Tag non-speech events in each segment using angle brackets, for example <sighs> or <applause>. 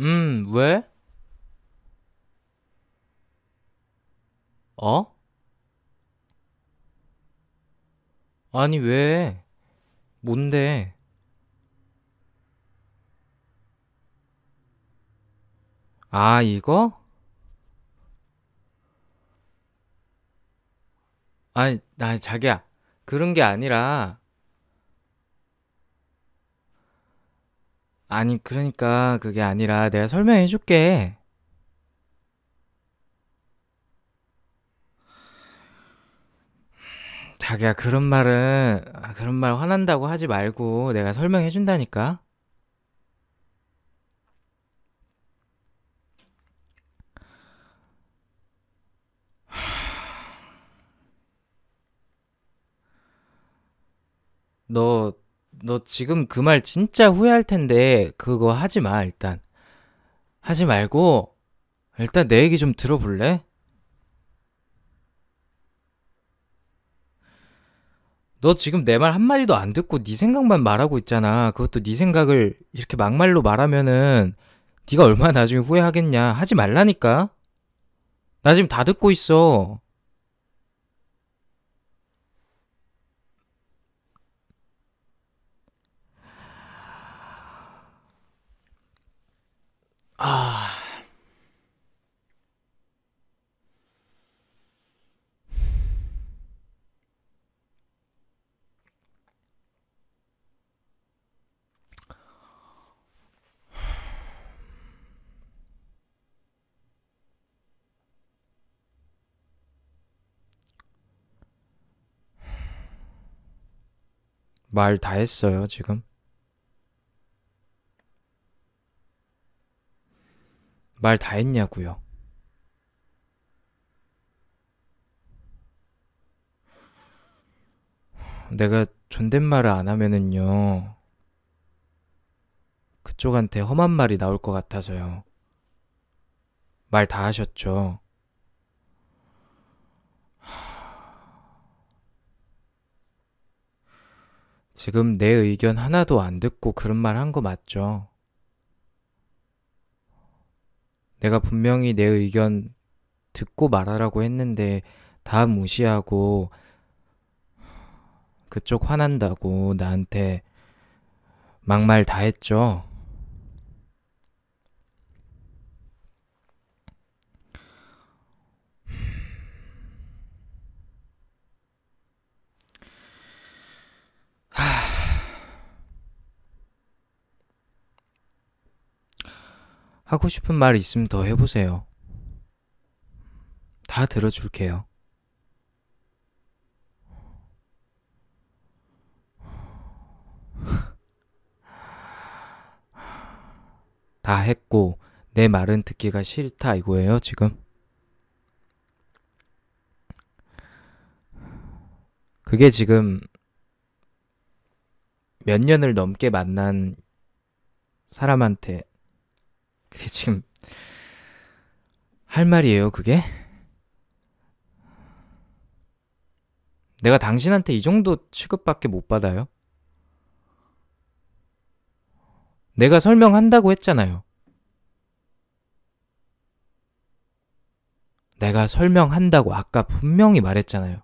음, 왜? 어? 아니, 왜? 뭔데? 아, 이거? 아니, 나 아, 자기야. 그런 게 아니라 아니, 그러니까 그게 아니라 내가 설명해 줄게. 자기야, 그런 말은, 아, 그런 말 화난다고 하지 말고 내가 설명해 준다니까? 너너 지금 그 말 진짜 후회할 텐데 그거 하지 마 일단 하지 말고 일단 내 얘기 좀 들어볼래? 너 지금 내 말 한마디도 안 듣고 네 생각만 말하고 있잖아 그것도 네 생각을 이렇게 막말로 말하면은 네가 얼마나 나중에 후회하겠냐 하지 말라니까 나 지금 다 듣고 있어 말다 했어요, 지금? 말 다 했냐고요. 내가 존댓말을 안 하면은요. 그쪽한테 험한 말이 나올 것 같아서요. 말 다 하셨죠? 지금 내 의견 하나도 안 듣고 그런 말 한 거 맞죠? 내가 분명히 내 의견 듣고 말하라고 했는데 다 무시하고 그쪽 화난다고 나한테 막말 다 했죠? 하고 싶은 말 있으면 더 해보세요. 다 들어줄게요. <laughs> 다 했고, 내 말은 듣기가 싫다 이거예요, 지금. 그게 지금 몇 년을 넘게 만난 사람한테 그게 지금 할 말이에요, 그게? 내가 당신한테 이 정도 취급밖에 못 받아요? 내가 설명한다고 했잖아요. 내가 설명한다고 아까 분명히 말했잖아요.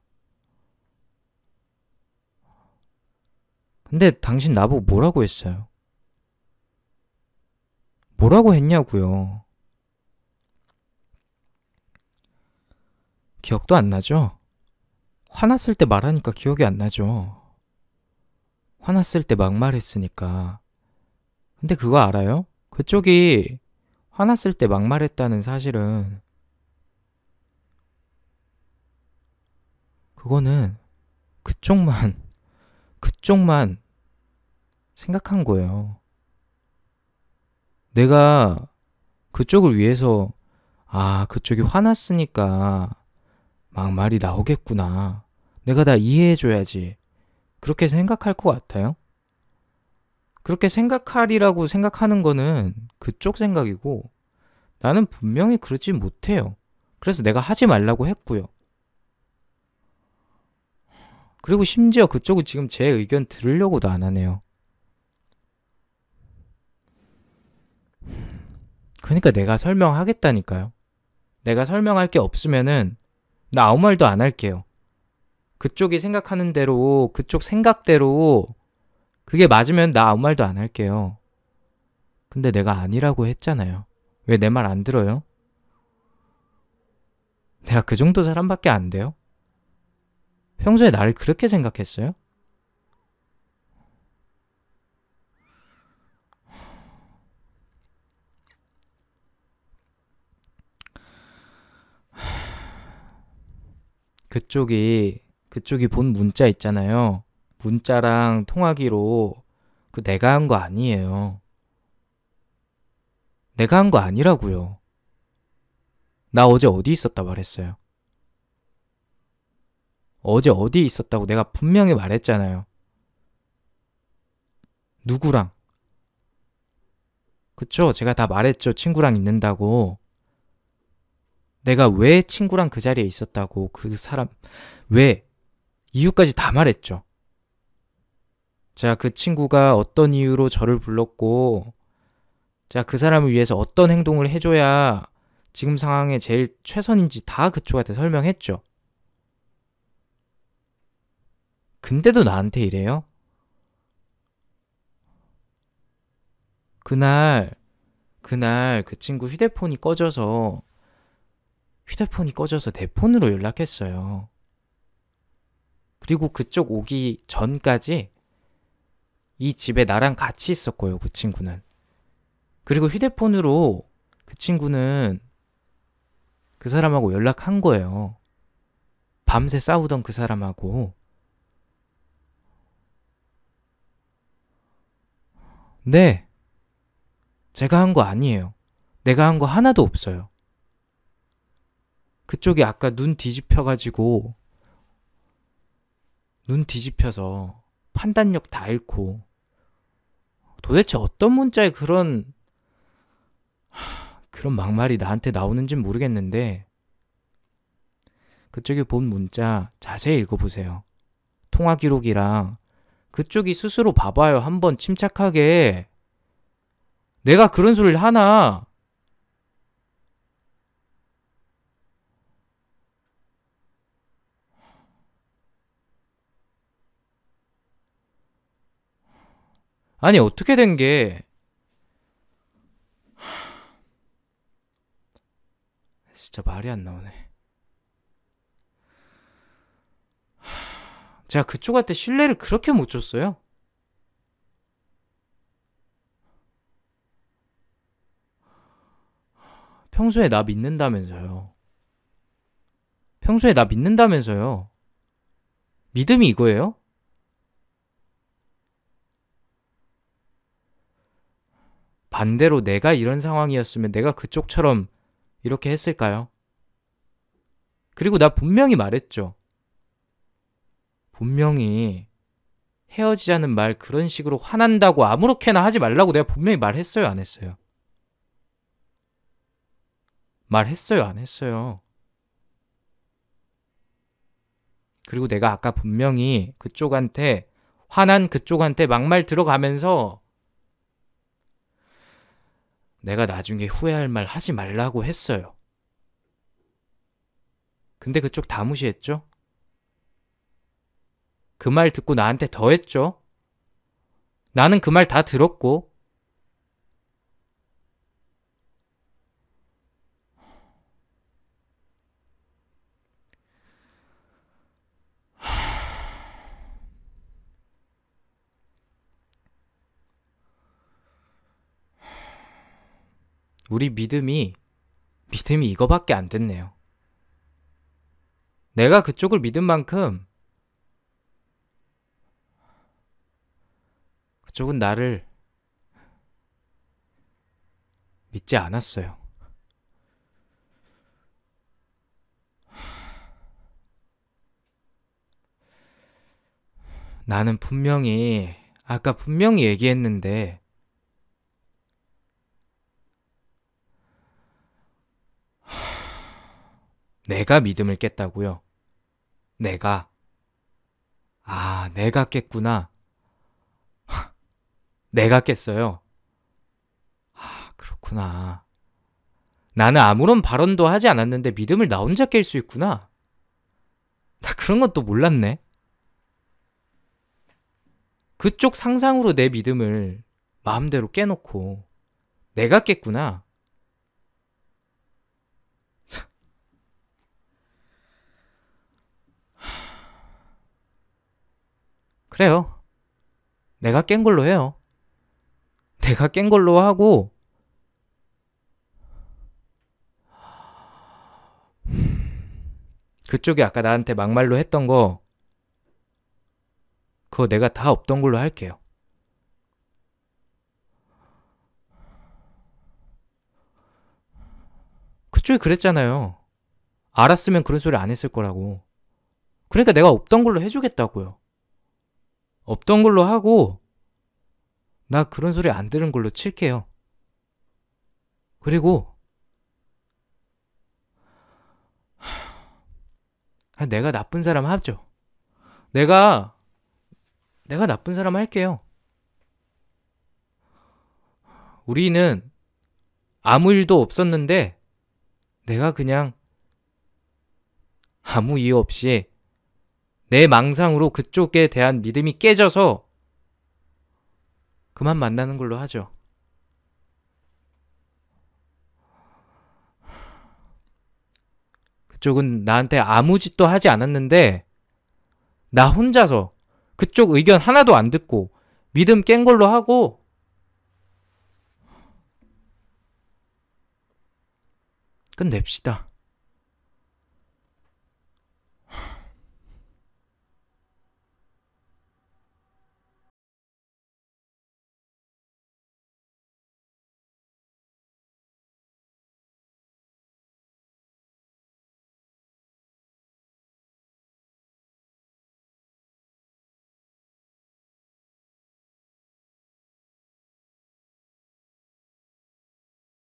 근데 당신 나보고 뭐라고 했어요? 뭐라고 했냐고요. 기억도 안 나죠? 화났을 때 말하니까 기억이 안 나죠. 화났을 때 막말했으니까. 근데 그거 알아요? 그쪽이 화났을 때 막말했다는 사실은 그거는 그쪽만 그쪽만 생각한 거예요. 내가 그쪽을 위해서 아, 그쪽이 화났으니까 막 말이 나오겠구나. 내가 다 이해해줘야지. 그렇게 생각할 것 같아요. 그렇게 생각하리라고 생각하는 거는 그쪽 생각이고 나는 분명히 그러지 못해요. 그래서 내가 하지 말라고 했고요. 그리고 심지어 그쪽은 지금 제 의견 들으려고도 안 하네요. 그러니까 내가 설명하겠다니까요. 내가 설명할 게 없으면은 나 아무 말도 안 할게요. 그쪽이 생각하는 대로, 그쪽 생각대로 그게 맞으면 나 아무 말도 안 할게요. 근데 내가 아니라고 했잖아요. 왜 내 말 안 들어요? 내가 그 정도 사람밖에 안 돼요? 평소에 나를 그렇게 생각했어요? 그쪽이 그쪽이 본 문자 있잖아요. 문자랑 통화기로 그 내가 한 거 아니에요. 내가 한 거 아니라고요. 나 어제 어디 있었다 말했어요. 어제 어디 있었다고 내가 분명히 말했잖아요. 누구랑? 그쵸? 제가 다 말했죠. 친구랑 있는다고. 내가 왜 친구랑 그 자리에 있었다고 그 사람 왜 이유까지 다 말했죠. 제가 그 친구가 어떤 이유로 저를 불렀고 제가 그 사람을 위해서 어떤 행동을 해줘야 지금 상황에 제일 최선인지 다 그쪽한테 설명했죠. 근데도 나한테 이래요? 그날, 그날 그 친구 휴대폰이 꺼져서 휴대폰이 꺼져서 대폰으로 연락했어요. 그리고 그쪽 오기 전까지 이 집에 나랑 같이 있었고요, 그 친구는. 그리고 휴대폰으로 그 친구는 그 사람하고 연락한 거예요. 밤새 싸우던 그 사람하고. 네. 제가 한 거 아니에요. 내가 한 거 하나도 없어요. 그쪽이 아까 눈 뒤집혀가지고 눈 뒤집혀서 판단력 다 잃고 도대체 어떤 문자에 그런 그런 막말이 나한테 나오는진 모르겠는데 그쪽이 본 문자 자세히 읽어보세요. 통화 기록이랑 그쪽이 스스로 봐봐요. 한번 침착하게 내가 그런 소리를 하나 아니 어떻게 된 게 <sighs> 진짜 말이 안 나오네 <sighs> 제가 그쪽한테 신뢰를 그렇게 못 줬어요 평소에 나 믿는다면서요 평소에 나 믿는다면서요 믿음이 이거예요? 반대로 내가 이런 상황이었으면 내가 그쪽처럼 이렇게 했을까요? 그리고 나 분명히 말했죠. 분명히 헤어지자는 말 그런 식으로 화난다고 아무렇게나 하지 말라고 내가 분명히 말했어요, 안 했어요? 말했어요, 안 했어요? 그리고 내가 아까 분명히 그쪽한테 화난 그쪽한테 막말 들어가면서 내가 나중에 후회할 말 하지 말라고 했어요. 근데 그쪽 다 무시했죠? 그 말 듣고 나한테 더 했죠? 나는 그 말 다 들었고, 우리 믿음이 믿음이 이거밖에 안 됐네요. 내가 그쪽을 믿은 만큼 그쪽은 나를 믿지 않았어요. 나는 분명히, 아까 분명히 얘기했는데, 내가 믿음을 깼다고요. 내가 아, 내가 깼구나. <laughs> 내가 깼어요. 아, 그렇구나. 나는 아무런 발언도 하지 않았는데 믿음을 나 혼자 깰 수 있구나. 나 그런 것도 몰랐네. 그쪽 상상으로 내 믿음을 마음대로 깨놓고 내가 깼구나. 그래요. 내가 깬 걸로 해요. 내가 깬 걸로 하고 그쪽이 아까 나한테 막말로 했던 거 그거 내가 다 없던 걸로 할게요. 그쪽이 그랬잖아요. 알았으면 그런 소리 안 했을 거라고. 그러니까 내가 없던 걸로 해주겠다고요. 없던 걸로 하고 나 그런 소리 안 들은 걸로 칠게요. 그리고 내가 나쁜 사람 하죠. 내가 내가 나쁜 사람 할게요. 우리는 아무 일도 없었는데 내가 그냥 아무 이유 없이 내 망상으로 그쪽에 대한 믿음이 깨져서 그만 만나는 걸로 하죠. 그쪽은 나한테 아무 짓도 하지 않았는데 나 혼자서 그쪽 의견 하나도 안 듣고 믿음 깬 걸로 하고 끝냅시다.